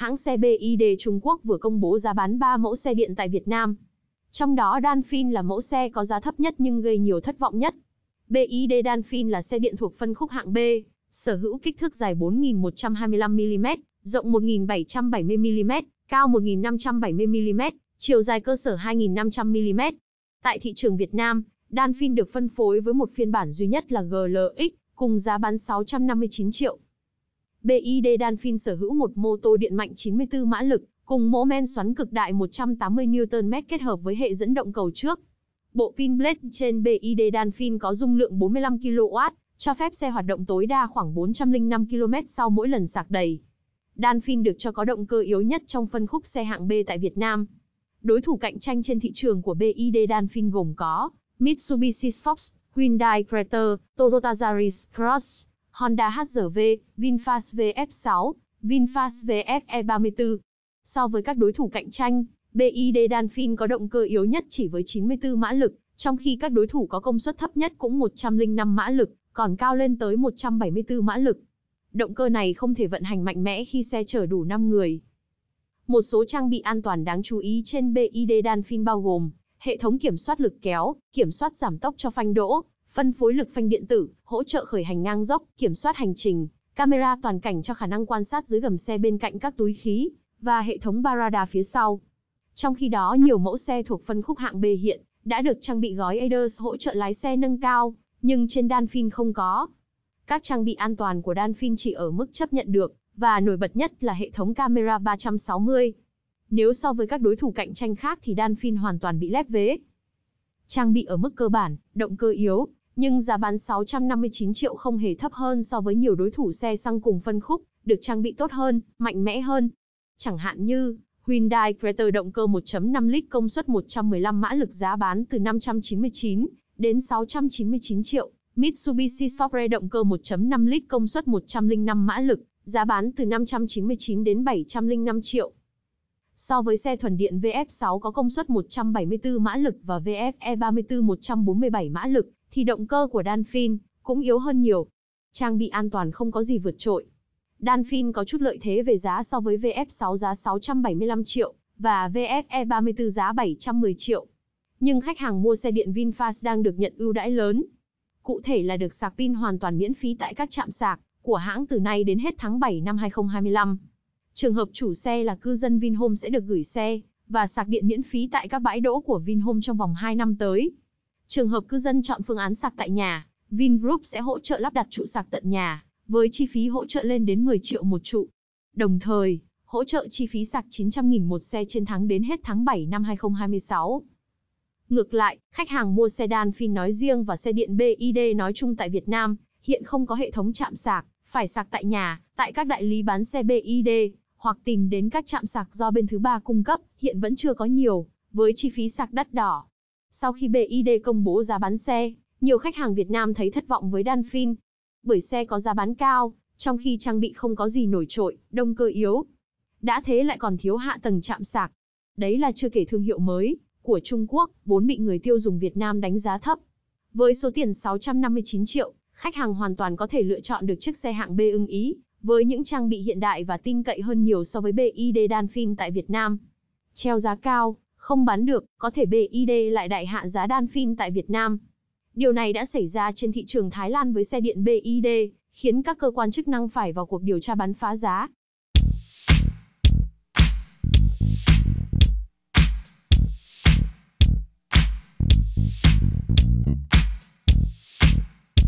hãng xe BYD Trung Quốc vừa công bố giá bán 3 mẫu xe điện tại Việt Nam. Trong đó Danfin là mẫu xe có giá thấp nhất nhưng gây nhiều thất vọng nhất. BYD Danfin là xe điện thuộc phân khúc hạng B, sở hữu kích thước dài 4.125mm, rộng 1.770mm, cao 1.570mm, chiều dài cơ sở 2.500mm. Tại thị trường Việt Nam, Danfin được phân phối với một phiên bản duy nhất là GLX, cùng giá bán 659 triệu. BID Danfin sở hữu một mô tô điện mạnh 94 mã lực, cùng mô men xoắn cực đại 180 Nm kết hợp với hệ dẫn động cầu trước. Bộ pin blade trên BID Danfin có dung lượng 45 kW, cho phép xe hoạt động tối đa khoảng 405 km sau mỗi lần sạc đầy. Danfin được cho có động cơ yếu nhất trong phân khúc xe hạng B tại Việt Nam. Đối thủ cạnh tranh trên thị trường của BID Danfin gồm có Mitsubishi Fox, Hyundai Creta, Toyota Yaris Cross, Honda HRV, VinFast VF6, VinFast VFE34. So với các đối thủ cạnh tranh, BID Danfin có động cơ yếu nhất chỉ với 94 mã lực, trong khi các đối thủ có công suất thấp nhất cũng 105 mã lực, còn cao lên tới 174 mã lực. Động cơ này không thể vận hành mạnh mẽ khi xe chở đủ 5 người. Một số trang bị an toàn đáng chú ý trên BID Danfin bao gồm hệ thống kiểm soát lực kéo, kiểm soát giảm tốc cho phanh đỗ, phân phối lực phanh điện tử, hỗ trợ khởi hành ngang dốc, kiểm soát hành trình, camera toàn cảnh cho khả năng quan sát dưới gầm xe bên cạnh các túi khí và hệ thống barada phía sau. Trong khi đó, nhiều mẫu xe thuộc phân khúc hạng B hiện đã được trang bị gói ADAS hỗ trợ lái xe nâng cao, nhưng trên Danfin không có. Các trang bị an toàn của Danfin chỉ ở mức chấp nhận được và nổi bật nhất là hệ thống camera 360. Nếu so với các đối thủ cạnh tranh khác thì Danfin hoàn toàn bị lép vế. Trang bị ở mức cơ bản, động cơ yếu, nhưng giá bán 659 triệu không hề thấp hơn so với nhiều đối thủ xe xăng cùng phân khúc, được trang bị tốt hơn, mạnh mẽ hơn. Chẳng hạn như Hyundai Creta động cơ 1.5 lít công suất 115 mã lực giá bán từ 599 đến 699 triệu, Mitsubishi Spare động cơ 1.5 lít công suất 105 mã lực, giá bán từ 599 đến 705 triệu. So với xe thuần điện VF6 có công suất 174 mã lực và VFE34 147 mã lực, thì động cơ của Danfin cũng yếu hơn nhiều. Trang bị an toàn không có gì vượt trội. Danfin có chút lợi thế về giá so với VF6 giá 675 triệu và VFE 34 giá 710 triệu. Nhưng khách hàng mua xe điện VinFast đang được nhận ưu đãi lớn. Cụ thể là được sạc pin hoàn toàn miễn phí tại các trạm sạc của hãng từ nay đến hết tháng 7 năm 2025. Trường hợp chủ xe là cư dân Vinhome sẽ được gửi xe và sạc điện miễn phí tại các bãi đỗ của Vinhome trong vòng 2 năm tới. Trường hợp cư dân chọn phương án sạc tại nhà, Vingroup sẽ hỗ trợ lắp đặt trụ sạc tận nhà, với chi phí hỗ trợ lên đến 10 triệu một trụ. Đồng thời, hỗ trợ chi phí sạc 900.000 một xe trên tháng đến hết tháng 7 năm 2026. Ngược lại, khách hàng mua xe đan phin nói riêng và xe điện BID nói chung tại Việt Nam, hiện không có hệ thống chạm sạc, phải sạc tại nhà, tại các đại lý bán xe BID, hoặc tìm đến các trạm sạc do bên thứ ba cung cấp, hiện vẫn chưa có nhiều, với chi phí sạc đắt đỏ. Sau khi BID công bố giá bán xe, nhiều khách hàng Việt Nam thấy thất vọng với Danfin. Bởi xe có giá bán cao, trong khi trang bị không có gì nổi trội, động cơ yếu. Đã thế lại còn thiếu hạ tầng chạm sạc. Đấy là chưa kể thương hiệu mới của Trung Quốc, vốn bị người tiêu dùng Việt Nam đánh giá thấp. Với số tiền 659 triệu, khách hàng hoàn toàn có thể lựa chọn được chiếc xe hạng B ưng ý, với những trang bị hiện đại và tin cậy hơn nhiều so với BID Danfin tại Việt Nam. Treo giá cao, không bán được, có thể BID lại đại hạ giá đan phin tại Việt Nam. Điều này đã xảy ra trên thị trường Thái Lan với xe điện BID, khiến các cơ quan chức năng phải vào cuộc điều tra bán phá giá,